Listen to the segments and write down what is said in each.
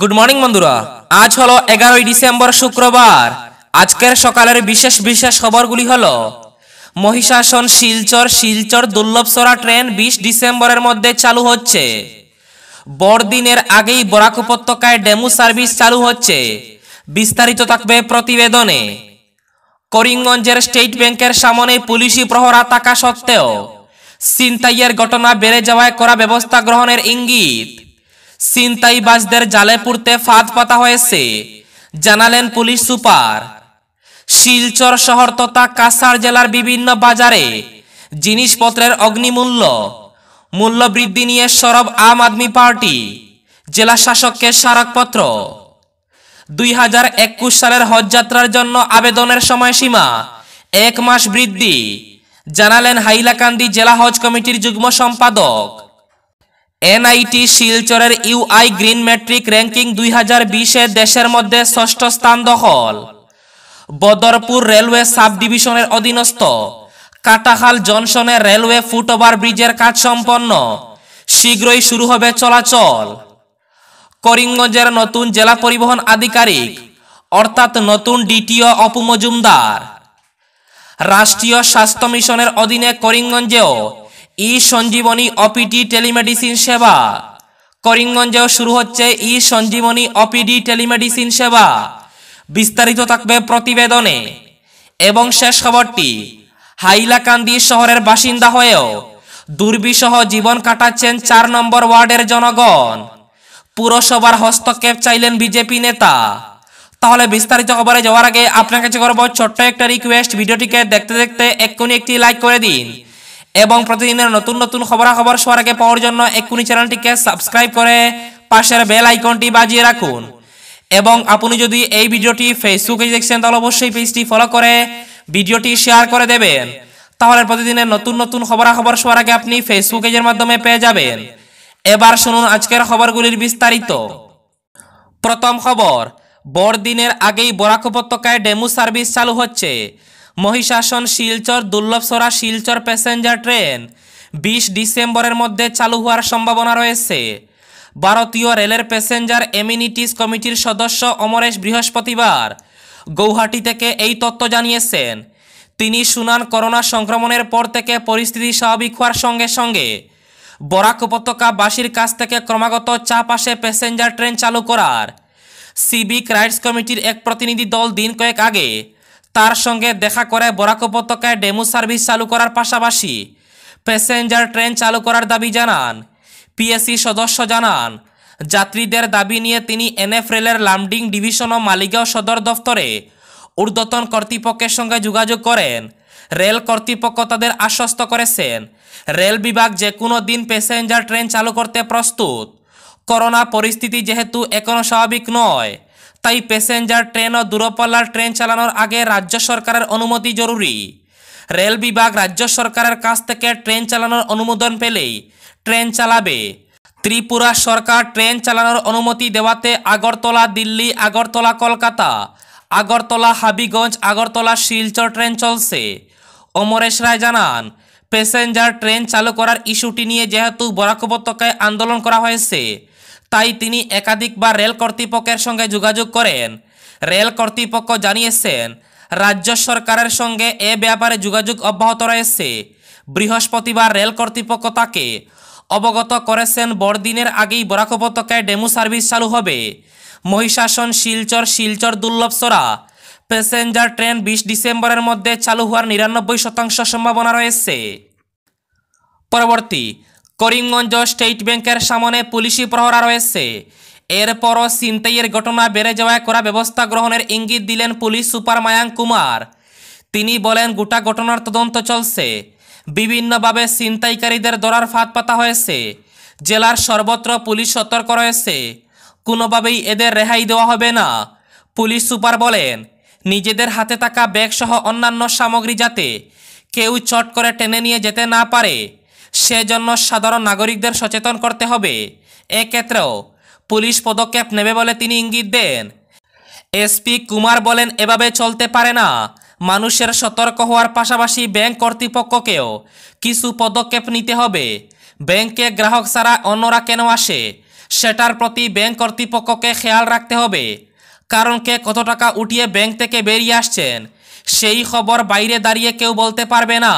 good morning বন্ধুরা আজ হলো এগারোই ডিসেম্বর শুক্রবার আজকের সকালের বিশেষ বিশেষ খবরগুলি হল মহিষাসন শিলচর শিলচর দুর্লভসরা ট্রেন বিশ ডিসেম্বরের মধ্যে চালু হচ্ছে বড়দিনের আগেই বরাক উপত্যকায় ডেমু সার্ভিস চালু হচ্ছে বিস্তারিত থাকবে প্রতিবেদনে করিমগঞ্জের স্টেট ব্যাংকের সামনে পুলিশি প্রহরা থাকা সত্ত্বেও সিনতাইয়ের ঘটনা বেড়ে যাওয়ায় করা ব্যবস্থা গ্রহণের ইঙ্গিত ছিনতাইবাজদের জালে পড়তে ফাঁদ পাতা হয়েছে জানালেন পুলিশ সুপার শিলচর শহর তথা কাছাড় জেলার বিভিন্ন বাজারে জিনিসপত্রের অগ্নিমূল্য মূল্য বৃদ্ধি নিয়ে সরব আম আদমি পার্টি জেলা শাসককে স্মারকপত্র দুই হাজার একুশ সালের হজযাত্রার জন্য আবেদনের সময়সীমা এক মাস বৃদ্ধি জানালেন হাইলাকান্দি জেলা হজ কমিটির যুগ্ম সম্পাদক এনআইটি শিলচরের ইউআই গ্রিন ম্যাট্রিক র্যাঙ্কিং দুই হাজার বিশে দেশের মধ্যে ষষ্ঠ স্থান দখল বদরপুর রেলওয়ে সাব ডিভিশনের অধীনস্থ কাটাহাল জনসনের রেলওয়ে ফুটওভার ব্রিজের কাজ সম্পন্ন শীঘ্রই শুরু হবে চলাচল করিমগঞ্জের নতুন জেলা পরিবহন আধিকারিক অর্থাৎ নতুন ডিটিও অপু মজুমদার রাষ্ট্রীয় স্বাস্থ্য মিশনের অধীনে করিমগঞ্জেও ই সঞ্জীবনী অপিডি টেলিমেডিসিন সেবা করিমগঞ্জেও শুরু হচ্ছে ই সঞ্জীবনী অপিডি টেলিমেডিসিন সেবা বিস্তারিত থাকবে প্রতিবেদনে এবং শেষ খবরটি হাইলাকান্দি শহরের বাসিন্দা হয়েও দুর্বিসহ জীবন কাটাচ্ছেন চার নম্বর ওয়ার্ডের জনগণ পুরসভার হস্তক্ষেপ চাইলেন বিজেপি নেতা তাহলে বিস্তারিত খবরে যাওয়ার আগে আপনার কাছে করবো ছোট্ট একটা রিকোয়েস্ট ভিডিওটিকে দেখতে দেখতে এক্ষুনি একটি লাইক করে দিন এবং প্রতিদিনের নতুন নতুন খবরাখবর সবার আগে পাওয়ার জন্য এক্ষুনি চ্যানেলটিকে সাবস্ক্রাইব করে পাশের বেল আইকনটি বাজিয়ে রাখুন এবং আপনি যদি এই ভিডিওটি ফেসবুকে দেখছেন তাহলে অবশ্যই পেজটি ফলো করে ভিডিওটি শেয়ার করে দেবেন তাহলে প্রতিদিনের নতুন নতুন খবরাখবর সবার আগে আপনি ফেসবুক এজের মাধ্যমে পেয়ে যাবেন এবার শুনুন আজকের খবরগুলির বিস্তারিত প্রথম খবর বড়দিনের আগেই বরাক উপত্যকায় ডেমু সার্ভিস চালু হচ্ছে মহিষাসন শিলচর দুর্লভসরা শিলচর প্যাসেঞ্জার ট্রেন বিশ ডিসেম্বরের মধ্যে চালু হওয়ার সম্ভাবনা রয়েছে ভারতীয় রেলের প্যাসেঞ্জার এমিউনিটিস কমিটির সদস্য অমরেশ বৃহস্পতিবার গৌহাটি থেকে এই তথ্য জানিয়েছেন তিনি শুনান করোনা সংক্রমণের পর থেকে পরিস্থিতি স্বাভাবিক হওয়ার সঙ্গে সঙ্গে বরাক উপত্যকাবাসীর কাছ থেকে ক্রমাগত চাপ আসে প্যাসেঞ্জার ট্রেন চালু করার সিভিক রাইটস কমিটির এক প্রতিনিধি দল দিন কয়েক আগে তার সঙ্গে দেখা করে বরাক উপত্যকায় ডেমু সার্ভিস চালু করার পাশাপাশি প্যাসেঞ্জার ট্রেন চালু করার দাবি জানান পিএসসি সদস্য জানান যাত্রীদের দাবি নিয়ে তিনি এনএফ রেলের লামডিং ডিভিশন ও মালিগাঁও সদর দফতরে ঊর্ধ্বতন কর্তৃপক্ষের সঙ্গে যোগাযোগ করেন রেল কর্তৃপক্ষ তাদের আশ্বস্ত করেছেন রেল বিভাগ যে কোনো দিন প্যাসেঞ্জার ট্রেন চালু করতে প্রস্তুত করোনা পরিস্থিতি যেহেতু এখনও স্বাভাবিক নয় তাই প্যাসেঞ্জার ট্রেন ও দূরপাল্লার ট্রেন চালানোর আগে রাজ্য সরকারের অনুমতি জরুরি রেল বিভাগ রাজ্য সরকারের কাছ থেকে ট্রেন চালানোর অনুমোদন পেলেই ট্রেন চালাবে ত্রিপুরা সরকার ট্রেন চালানোর অনুমতি দেওয়াতে আগরতলা দিল্লি আগরতলা কলকাতা আগরতলা হাবিগঞ্জ আগরতলা শিলচর ট্রেন চলছে অমরেশ রায় জানান প্যাসেঞ্জার ট্রেন চালু করার ইস্যুটি নিয়ে যেহেতু বরাক উপত্যকায় আন্দোলন করা হয়েছে তাই তিনি একাধিকবার রেল কর্তৃপক্ষের সঙ্গে যোগাযোগ করেন রেল কর্তৃপক্ষ জানিয়েছেন রাজ্য সরকারের সঙ্গে এ ব্যাপারে যোগাযোগ অব্যাহত রয়েছে বৃহস্পতিবার রেল কর্তৃপক্ষ তাকে অবগত করেছেন বড়দিনের আগেই বরাক উপত্যকায় ডেমু সার্ভিস চালু হবে মহিষাসন শিলচর শিলচর দুর্লভসরা প্যাসেঞ্জার ট্রেন বিশ ডিসেম্বরের মধ্যে চালু হওয়ার নিরানব্বই শতাংশ সম্ভাবনা রয়েছে পরবর্তী করিমগঞ্জ স্টেট ব্যাংকের সামনে পুলিশি প্রহরা রয়েছে এরপরও সিনতাইয়ের ঘটনা বেড়ে যাওয়ায় করা ব্যবস্থা গ্রহণের ইঙ্গিত দিলেন পুলিশ সুপার মায়াং কুমার তিনি বলেন গোটা ঘটনার তদন্ত চলছে বিভিন্নভাবে ছিনতাইকারীদের দরার ফাঁদ পাতা হয়েছে জেলার সর্বত্র পুলিশ সতর্ক রয়েছে কোনোভাবেই এদের রেহাই দেওয়া হবে না পুলিশ সুপার বলেন নিজেদের হাতে থাকা ব্যাগসহ অন্যান্য সামগ্রী যাতে কেউ চট করে টেনে নিয়ে যেতে না পারে সেজন্য সাধারণ নাগরিকদের সচেতন করতে হবে এক্ষেত্রেও পুলিশ পদক্ষেপ নেবে বলে তিনি ইঙ্গিত দেন এসপি কুমার বলেন এভাবে চলতে পারে না মানুষের সতর্ক হওয়ার পাশাপাশি ব্যাংক কর্তৃপক্ষকেও কিছু পদক্ষেপ নিতে হবে ব্যাংকে গ্রাহক ছাড়া অন্যরা কেন আসে সেটার প্রতি ব্যাংক কর্তৃপক্ষকে খেয়াল রাখতে হবে কারণ কে কত টাকা উঠিয়ে ব্যাংক থেকে বেরিয়ে আসছেন সেই খবর বাইরে দাঁড়িয়ে কেউ বলতে পারবে না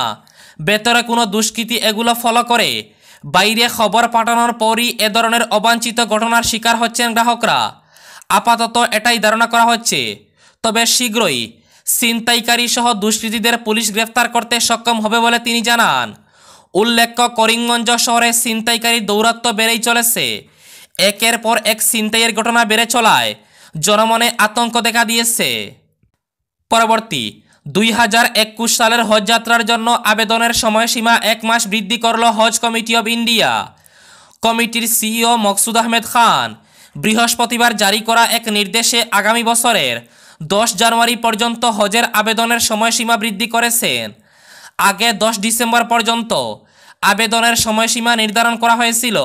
ভেতরে কোনো দুষ্কৃতি এগুলো ফলো করে বাইরে খবর পাঠানোর পরই এ ধরনের অবাঞ্ছিত ঘটনার শিকার হচ্ছেন গ্রাহকরা আপাতত এটাই ধারণা করা হচ্ছে তবে শীঘ্রই ছিনতাইকারী সহ দুষ্কৃতীদের পুলিশ গ্রেফতার করতে সক্ষম হবে বলে তিনি জানান উল্লেখ্য করিমগঞ্জ শহরে ছিনতাইকারী দৌরাত্ব বেড়েই চলেছে একের পর এক ছিনতাইয়ের ঘটনা বেড়ে চলায় জনমনে আতঙ্ক দেখা দিয়েছে পরবর্তী দুই হাজার একুশ সালের হজযাত্রার জন্য আবেদনের সময়সীমা এক মাস বৃদ্ধি করল হজ কমিটি অব ইন্ডিয়া কমিটির সিইও মকসুদ আহমেদ খান বৃহস্পতিবার জারি করা এক নির্দেশে আগামী বছরের দশ জানুয়ারি পর্যন্ত হজের আবেদনের সময়সীমা বৃদ্ধি করেছেন আগে দশ ডিসেম্বর পর্যন্ত আবেদনের সময়সীমা নির্ধারণ করা হয়েছিল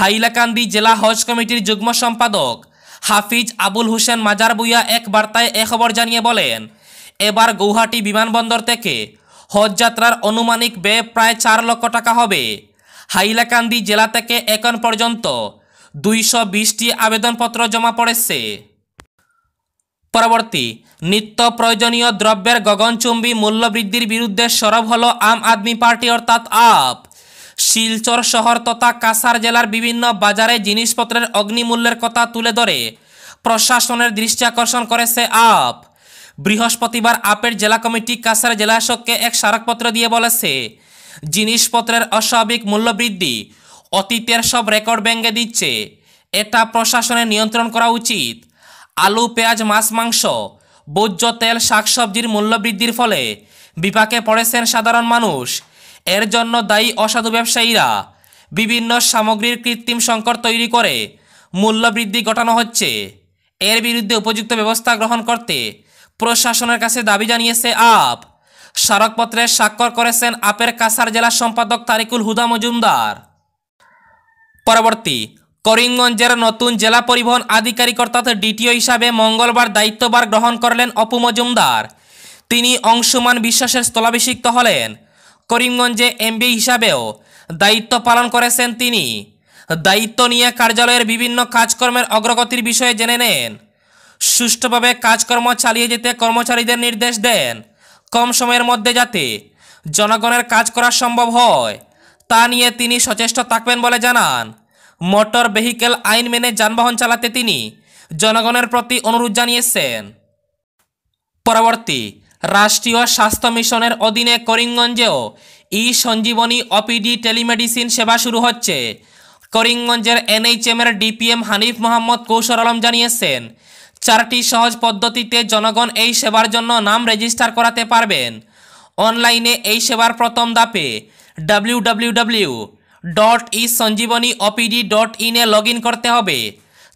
হাইলাকান্দি জেলা হজ কমিটির যুগ্ম সম্পাদক হাফিজ আবুল হুসেন মাজার বুইয়া এক বার্তায় এ খবর জানিয়ে বলেন এবার গৌহাটি বিমানবন্দর থেকে হজযাত্রার অনুমানিক ব্যয় প্রায় চার লক্ষ টাকা হবে হাইলাকান্দি জেলা থেকে এখন পর্যন্ত দুইশো বিশটি আবেদনপত্র জমা পড়েছে পরবর্তী নিত্য প্রয়োজনীয় দ্রব্যের গগনচুম্বী মূল্যবৃদ্ধির বিরুদ্ধে সরব হল আম আদমি পার্টি অর্থাৎ আপ শিলচর শহর তথা কাসার জেলার বিভিন্ন বাজারে জিনিসপত্রের অগ্নিমূল্যের কথা তুলে ধরে প্রশাসনের দৃষ্টি আকর্ষণ করেছে আপ বৃহস্পতিবার আপের জেলা কমিটি কাছাড় জেলাশককে এক স্মারকপত্র দিয়ে বলেছে জিনিসপত্রের অস্বাভাবিক মূল্যবৃদ্ধি অতীতের সব রেকর্ড ব্যাঙ্গে দিচ্ছে এটা প্রশাসনের নিয়ন্ত্রণ করা উচিত আলু পেঁয়াজ মাছ মাংস বৌজ্য তেল শাকসবজির মূল্যবৃদ্ধির ফলে বিপাকে পড়েছেন সাধারণ মানুষ এর জন্য দায়ী অসাধু ব্যবসায়ীরা বিভিন্ন সামগ্রীর কৃত্রিম সংকট তৈরি করে মূল্যবৃদ্ধি ঘটানো হচ্ছে এর বিরুদ্ধে উপযুক্ত ব্যবস্থা গ্রহণ করতে প্রশাসনের কাছে দাবি জানিয়েছে আপ স্মারকপত্রে স্বাক্ষর করেছেন আপের কাসার জেলা সম্পাদক তারিকুল হুদা মজুমদার পরবর্তী করিমগঞ্জের নতুন জেলা পরিবহন আধিকারিক অর্থাৎ ডিটিও হিসাবে মঙ্গলবার দায়িত্ববার গ্রহণ করলেন অপু মজুমদার তিনি অংশমান বিশ্বাসের স্থলাভিষিক্ত হলেন করিমগঞ্জে এমবি হিসাবেও দায়িত্ব পালন করেছেন তিনি দায়িত্ব নিয়ে কার্যালয়ের বিভিন্ন কাজকর্মের অগ্রগতির বিষয়ে জেনে নেন সুষ্ঠুভাবে কাজকর্ম চালিয়ে যেতে কর্মচারীদের নির্দেশ দেন কম সময়ের মধ্যে যাতে জনগণের কাজ করা সম্ভব হয় তা নিয়ে তিনি সচেষ্ট থাকবেন বলে জানান মোটর ভেহিকেল আইন মেনে যানবাহন চালাতে তিনি জনগণের প্রতি অনুরোধ জানিয়েছেন পরবর্তী রাষ্ট্রীয় স্বাস্থ্য মিশনের অধীনে করিমগঞ্জেও ই সঞ্জীবনী অপিডি টেলিমেডিসিন সেবা শুরু হচ্ছে করিমগঞ্জের এনএইচএমের ডিপিএম হানিফ মোহাম্মদ কৌশল আলম জানিয়েছেন চারটি সহজ পদ্ধতিতে জনগণ এই সেবার জন্য নাম রেজিস্টার করাতে পারবেন অনলাইনে এই সেবার প্রথম দাপে W W W dot e Sanjeevani OPD dot ইনে লগ করতে হবে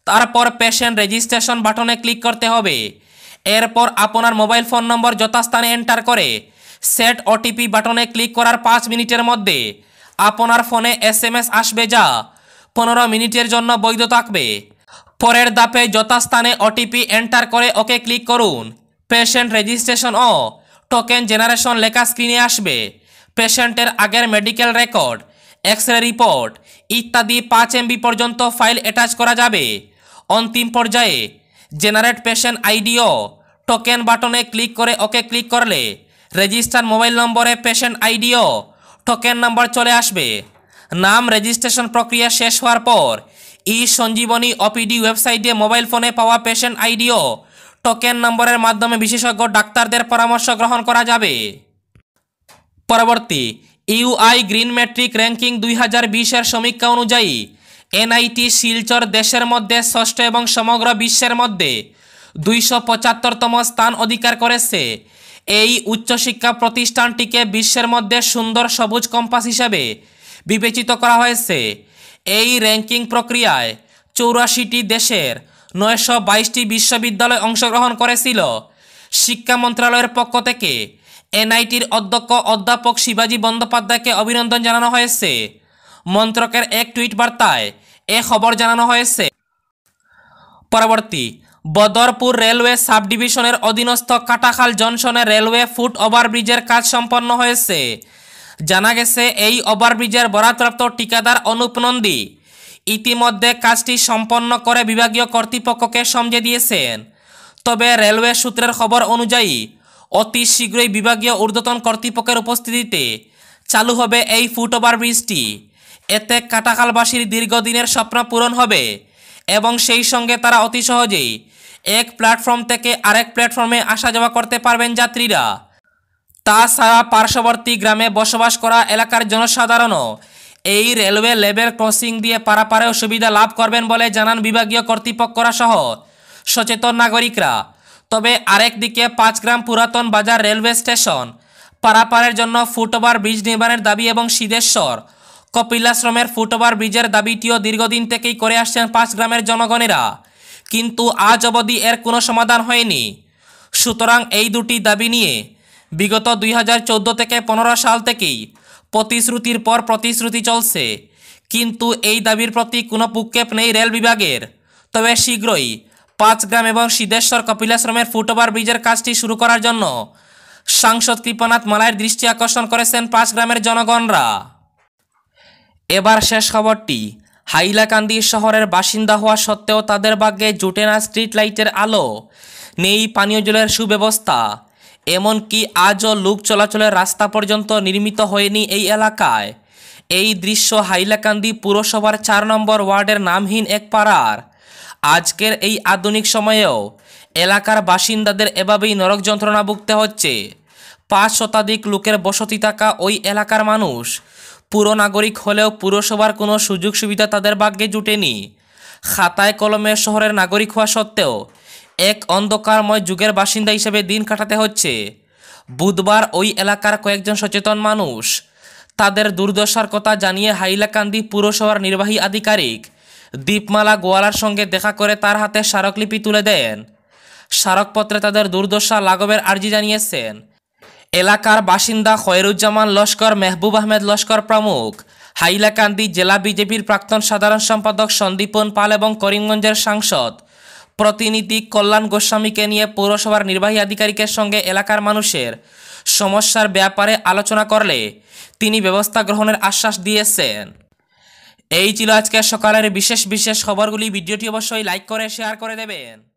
তারপর পেশেন্ট রেজিস্ট্রেশন বাটনে ক্লিক করতে হবে এরপর আপনার মোবাইল ফোন নম্বর যথাস্থানে এন্টার করে সেট ওটিপি বাটনে ক্লিক করার পাঁচ মিনিটের মধ্যে আপনার ফোনে এস আসবে যা পনেরো মিনিটের জন্য বৈধ থাকবে পরের দাপে যথাস্থানে ওটিপি এন্টার করে ওকে ক্লিক করুন পেশেন্ট রেজিস্ট্রেশন ও টোকেন জেনারেশন লেখা স্ক্রিনে আসবে পেশেন্টের আগের medical record x ray report ইত্যাদি পাঁচ এমবি পর্যন্ত ফাইল অ্যাটাচ করা যাবে অন্তিম পর্যায়ে জেনারেট পেশেন্ট আইডিও টোকেন বাটনে ক্লিক করে ওকে ক্লিক করলে রেজিস্টার মোবাইল নম্বরে পেশেন্ট আইডিও টোকেন নাম্বার চলে আসবে নাম রেজিস্ট্রেশন প্রক্রিয়া শেষ হওয়ার পর ই সঞ্জীবনী ওপিডি ওয়েবসাইটে মোবাইল ফোনে পাওয়া পেশেন্ট আইডি ও টোকেন নম্বরের মাধ্যমে বিশেষজ্ঞ ডাক্তারদের পরামর্শ গ্রহণ করা যাবে পরবর্তী ইউআই গ্রিন ম্যাট্রিক র্যাঙ্কিং দুই হাজার বিশের সমীক্ষা অনুযায়ী এনআইটি শিলচর দেশের মধ্যে ষষ্ঠ এবং সমগ্র বিশ্বের মধ্যে দুইশো পঁচাত্তরতম স্থান অধিকার করেছে এই উচ্চশিক্ষা প্রতিষ্ঠানটিকে বিশ্বের মধ্যে সুন্দর সবুজ কম্পাস হিসেবে বিবেচিত করা হয়েছে এই র্যাঙ্কিং প্রক্রিয়ায় চৌরাশিটি দেশের নয়শো বাইশটি বিশ্ববিদ্যালয় অংশগ্রহণ করেছিল শিক্ষা মন্ত্রণালয়ের পক্ষ থেকে এনআইটির অধ্যক্ষ অধ্যাপক শিবাজি বন্দ্যোপাধ্যায়কে অভিনন্দন জানানো হয়েছে মন্ত্রকের এক টুইট বার্তায় এ খবর জানানো হয়েছে পরবর্তী বদরপুর রেলওয়ে সাব ডিভিশনের অধীনস্থ কাটাখাল জনসনে রেলওয়ে ফুট ওভারব্রিজের কাজ সম্পন্ন হয়েছে জানা গেছে এই ওভারব্রিজের বরাদ্রাপ্ত ঠিকাদার অনুপ নন্দী ইতিমধ্যে কাজটি সম্পন্ন করে বিভাগীয় কর্তৃপক্ষকে সমঝে দিয়েছেন তবে রেলওয়ে সূত্রের খবর অনুযায়ী অতি শীঘ্রই বিভাগীয় ঊর্ধ্বতন কর্তৃপক্ষের উপস্থিতিতে চালু হবে এই ফুটওভার ব্রিজটি এতে কাটাকালবাসীর দীর্ঘদিনের স্বপ্ন পূরণ হবে এবং সেই সঙ্গে তারা অতি সহজেই এক প্ল্যাটফর্ম থেকে আরেক প্ল্যাটফর্মে আসা যাওয়া করতে পারবেন যাত্রীরা তাছাড়া পার্শ্ববর্তী গ্রামে বসবাস করা এলাকার জনসাধারণও এই রেলওয়ে লেবেল ক্রসিং দিয়ে পারাপারেও সুবিধা লাভ করবেন বলে জানান বিভাগীয় কর্তৃপক্ষরা সহ সচেতন নাগরিকরা তবে আরেক দিকে গ্রাম পুরাতন বাজার রেলওয়ে স্টেশন পারাপারের জন্য ফুটওভার ব্রিজ নির্মাণের দাবি এবং সিদ্ধেশ্বর কপিলাশ্রমের ফুটওভার ব্রিজের দাবিটিও দীর্ঘদিন থেকেই করে আসছেন পাঁচ গ্রামের জনগণেরা কিন্তু আজ অবধি এর কোনো সমাধান হয়নি সুতরাং এই দুটি দাবি নিয়ে বিগত দুই থেকে পনেরো সাল থেকেই প্রতিশ্রুতির পর প্রতিশ্রুতি চলছে কিন্তু এই দাবির প্রতি কোনো পুক্ষেপ নেই রেল বিভাগের তবে শীঘ্রই পাঁচগ্রাম এবং সিদ্ধেশ্বর কপিলাশ্রমের ফুটওভার ব্রিজের কাজটি শুরু করার জন্য সাংসদ কৃপানাথ মালায়ের দৃষ্টি আকর্ষণ করেছেন পাঁচগ্রামের জনগণরা এবার শেষ খবরটি হাইলাকান্দি শহরের বাসিন্দা হওয়া সত্ত্বেও তাদের ভাগ্যে জুটে না স্ট্রিট লাইটের আলো নেই পানীয় জলের সুব্যবস্থা এমনকি আজও লোক চলাচলের রাস্তা পর্যন্ত নির্মিত হয়নি এই এলাকায় এই দৃশ্য হাইলাকান্দি পুরসভার চার নম্বর ওয়ার্ডের নামহীন এক পাড়ার আজকের এই আধুনিক সময়েও এলাকার বাসিন্দাদের এভাবেই নরক যন্ত্রণা ভুগতে হচ্ছে পাঁচ শতাধিক লোকের বসতি থাকা ওই এলাকার মানুষ পুরো নাগরিক হলেও পুরসভার কোনো সুযোগ সুবিধা তাদের ভাগ্যে জুটেনি খাতায় কলমে শহরের নাগরিক হওয়া সত্ত্বেও এক অন্ধকারময় যুগের বাসিন্দা হিসেবে দিন কাটাতে হচ্ছে বুধবার ওই এলাকার কয়েকজন সচেতন মানুষ তাদের দুর্দশার কথা জানিয়ে হাইলাকান্দি পুরসভার নির্বাহী আধিকারিক দীপমালা গোয়ালার সঙ্গে দেখা করে তার হাতে স্মারকলিপি তুলে দেন স্মারকপত্রে তাদের দুর্দশা লাঘবের আর্জি জানিয়েছেন এলাকার বাসিন্দা খয়রুজ্জামান লস্কর মেহবুব আহমেদ লস্কর প্রমুখ হাইলাকান্দি জেলা বিজেপির প্রাক্তন সাধারণ সম্পাদক সন্দীপন পাল এবং করিমগঞ্জের সাংসদ প্রতিনিধি কল্যাণ গোস্বামীকে নিয়ে পৌরসভার নির্বাহী আধিকারিকের সঙ্গে এলাকার মানুষের সমস্যার ব্যাপারে আলোচনা করলে তিনি ব্যবস্থা গ্রহণের আশ্বাস দিয়েছেন এই ছিল আজকে সকালের বিশেষ বিশেষ খবরগুলি ভিডিওটি অবশ্যই লাইক করে শেয়ার করে দেবেন